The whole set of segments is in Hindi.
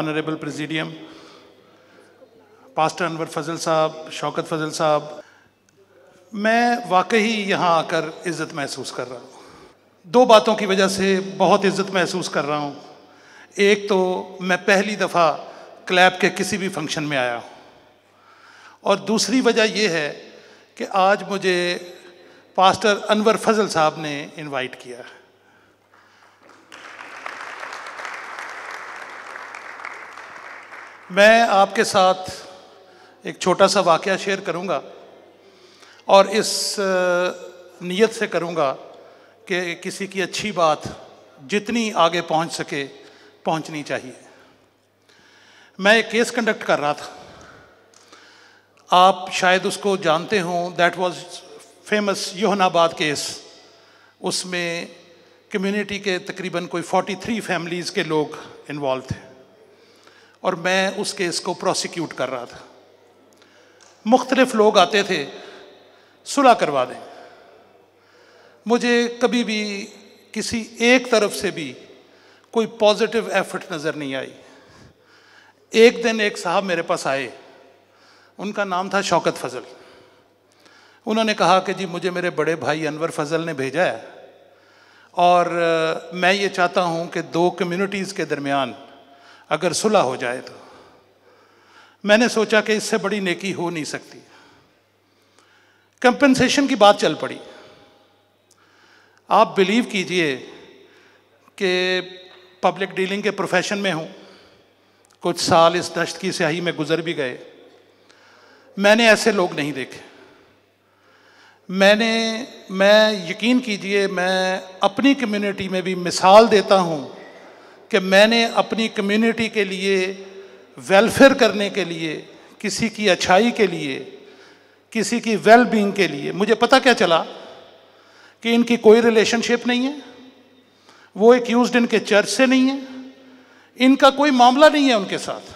honourable presidium pastor Anwar Fazal साहब शौकत फजल साहब मैं वाकई यहाँ आकर इज़्ज़त महसूस कर रहा हूँ दो बातों की वजह से बहुत इज़्ज़त महसूस कर रहा हूँ एक तो मैं पहली दफ़ा क्लैब के किसी भी फंक्शन में आया हूँ और दूसरी वजह यह है कि आज मुझे पास्टर अनवर फजल साहब ने इनवाइट किया है मैं आपके साथ एक छोटा सा वाक़ शेयर करूँगा और इस नीयत से करूँगा कि किसी की अच्छी बात जितनी आगे पहुँच सके पहुँचनी चाहिए मैं एक केस कंडक्ट कर रहा था आप शायद उसको जानते हों that was famous Youhanabad case उसमें कम्युनिटी के तकरीबन कोई 43 फैमिलीज़ के लोग इन्वॉल्व थे और मैं उस केस को प्रोसिक्यूट कर रहा था मुख्तलिफ लोग आते थे सुलह करवा दें मुझे कभी भी किसी एक तरफ से भी कोई पॉजिटिव एफर्ट नज़र नहीं आई एक दिन एक साहब मेरे पास आए उनका नाम था शौकत फजल उन्होंने कहा कि जी मुझे मेरे बड़े भाई अनवर फजल ने भेजा है और मैं ये चाहता हूँ कि दो कम्युनिटीज़ के दरमियान अगर सुलह हो जाए तो मैंने सोचा कि इससे बड़ी नेकी हो नहीं सकती कंपनसेशन की बात चल पड़ी आप बिलीव कीजिए कि पब्लिक डीलिंग के प्रोफेशन में हूँ कुछ साल इस दश्त की स्याही में गुजर भी गए मैंने ऐसे लोग नहीं देखे मैंने मैं यकीन कीजिए मैं अपनी कम्युनिटी में भी मिसाल देता हूँ कि मैंने अपनी कम्युनिटी के लिए वेलफेयर करने के लिए किसी की अच्छाई के लिए किसी की वेल के लिए मुझे पता क्या चला कि इनकी कोई रिलेशनशिप नहीं है वो एक यूज इनके चर्च से नहीं है इनका कोई मामला नहीं है उनके साथ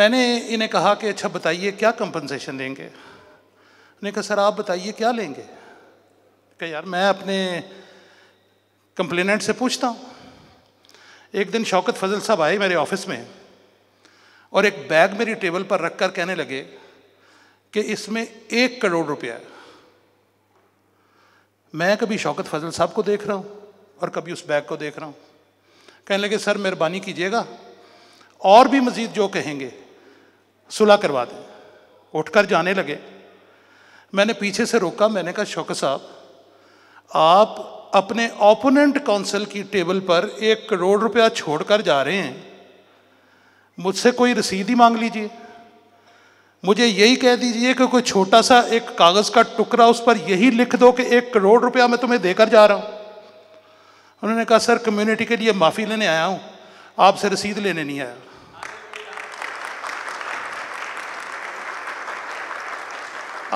मैंने इन्हें कहा कि अच्छा बताइए क्या कंपनसेशन देंगे उन्हें कहा सर आप बताइए क्या लेंगे कह यार मैं अपने कंप्लेनेंट से पूछता हूँ एक दिन शौकत फजल साहब आए मेरे ऑफिस में और एक बैग मेरी टेबल पर रख कर कहने लगे कि इसमें एक करोड़ रुपया है मैं कभी शौकत फजल साहब को देख रहा हूँ और कभी उस बैग को देख रहा हूँ कहने लगे सर मेहरबानी कीजिएगा और भी मज़ीद जो कहेंगे सुलह करवा दें उठकर जाने लगे मैंने पीछे से रोका मैंने कहा शौकत साहब आप अपने ओपोनेंट काउंसिल की टेबल पर एक करोड़ रुपया छोड़कर जा रहे हैं मुझसे कोई रसीद ही मांग लीजिए मुझे यही कह दीजिए कि कोई छोटा सा एक कागज़ का टुकड़ा उस पर यही लिख दो कि एक करोड़ रुपया मैं तुम्हें देकर जा रहा हूँ उन्होंने कहा सर कम्युनिटी के लिए माफ़ी लेने आया हूँ आपसे रसीद लेने नहीं आया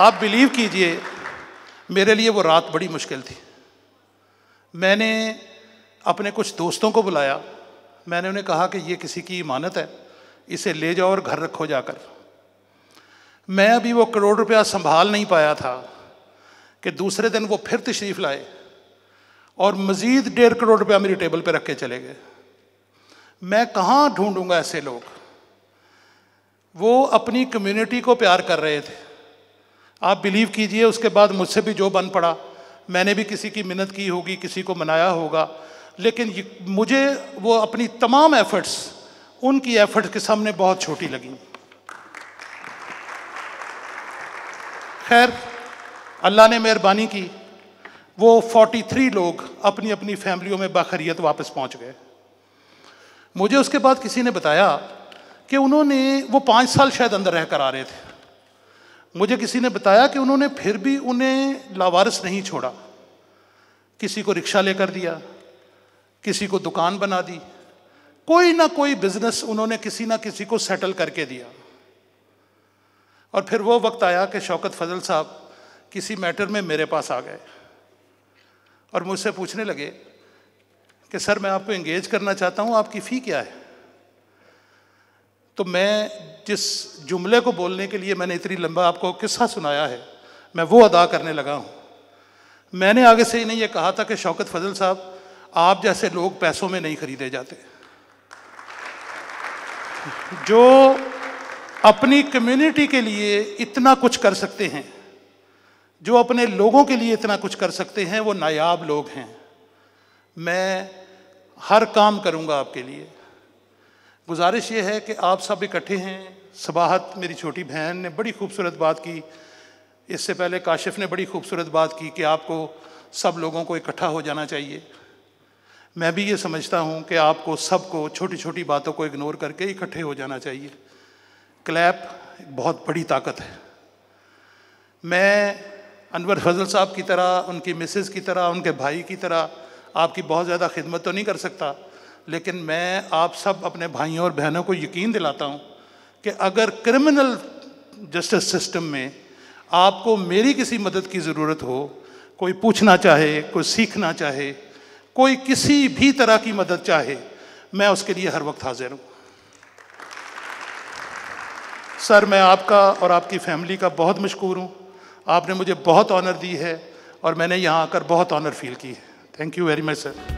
आप बिलीव कीजिए मेरे लिए वो रात बड़ी मुश्किल थी मैंने अपने कुछ दोस्तों को बुलाया मैंने उन्हें कहा कि ये किसी की इमानत है इसे ले जाओ और घर रखो जाकर मैं अभी वो करोड़ रुपया संभाल नहीं पाया था कि दूसरे दिन वो फिर तशरीफ़ लाए और मज़ीद डेढ़ करोड़ रुपया मेरी टेबल पर रख के चले गए मैं कहाँ ढूंढूंगा ऐसे लोग वो अपनी कम्युनिटी को प्यार कर रहे थे आप बिलीव कीजिए उसके बाद मुझसे भी जो बन पड़ा मैंने भी किसी की मिन्नत की होगी किसी को मनाया होगा लेकिन मुझे वो अपनी तमाम एफर्ट्स उनकी एफर्ट के सामने बहुत छोटी लगी खैर अल्लाह ने मेहरबानी की वो 43 लोग अपनी अपनी फैमिलियों में बाखरियत वापस पहुंच गए मुझे उसके बाद किसी ने बताया कि उन्होंने वो पाँच साल शायद अंदर रह कर आ रहे थे मुझे किसी ने बताया कि उन्होंने फिर भी उन्हें लावारस नहीं छोड़ा किसी को रिक्शा लेकर दिया किसी को दुकान बना दी कोई ना कोई बिजनेस उन्होंने किसी ना किसी को सेटल करके दिया और फिर वो वक्त आया कि शौकत फजल साहब किसी मैटर में मेरे पास आ गए और मुझसे पूछने लगे कि सर मैं आपको एंगेज करना चाहता हूँ आपकी फ़ी क्या है तो मैं जिस जुमले को बोलने के लिए मैंने इतनी लंबा आपको किस्सा सुनाया है मैं वो अदा करने लगा हूँ मैंने आगे से ही नहीं ये कहा था कि शौकत फजल साहब आप जैसे लोग पैसों में नहीं खरीदे जाते जो अपनी कम्युनिटी के लिए इतना कुछ कर सकते हैं जो अपने लोगों के लिए इतना कुछ कर सकते हैं वो नायाब लोग हैं मैं हर काम करूँगा आपके लिए गुजारिश ये है कि आप सब इकट्ठे हैं सबाहत मेरी छोटी बहन ने बड़ी खूबसूरत बात की इससे पहले काशिफ ने बड़ी खूबसूरत बात की कि आपको सब लोगों को इकट्ठा हो जाना चाहिए मैं भी ये समझता हूँ कि आपको सबको छोटी छोटी बातों को इग्नोर करके इकट्ठे हो जाना चाहिए क्लैप एक बहुत बड़ी ताकत है मैं अनवर फजल साहब की तरह उनकी मिसेज़ की तरह उनके भाई की तरह आपकी बहुत ज़्यादा खिदमत तो नहीं कर सकता लेकिन मैं आप सब अपने भाइयों और बहनों को यकीन दिलाता हूँ कि अगर क्रिमिनल जस्टिस सिस्टम में आपको मेरी किसी मदद की ज़रूरत हो कोई पूछना चाहे कोई सीखना चाहे कोई किसी भी तरह की मदद चाहे मैं उसके लिए हर वक्त हाजिर हूँ सर मैं आपका और आपकी फैमिली का बहुत मशहूर हूँ आपने मुझे बहुत ऑनर दी है और मैंने यहाँ आकर बहुत ऑनर फील की है thank you very much sir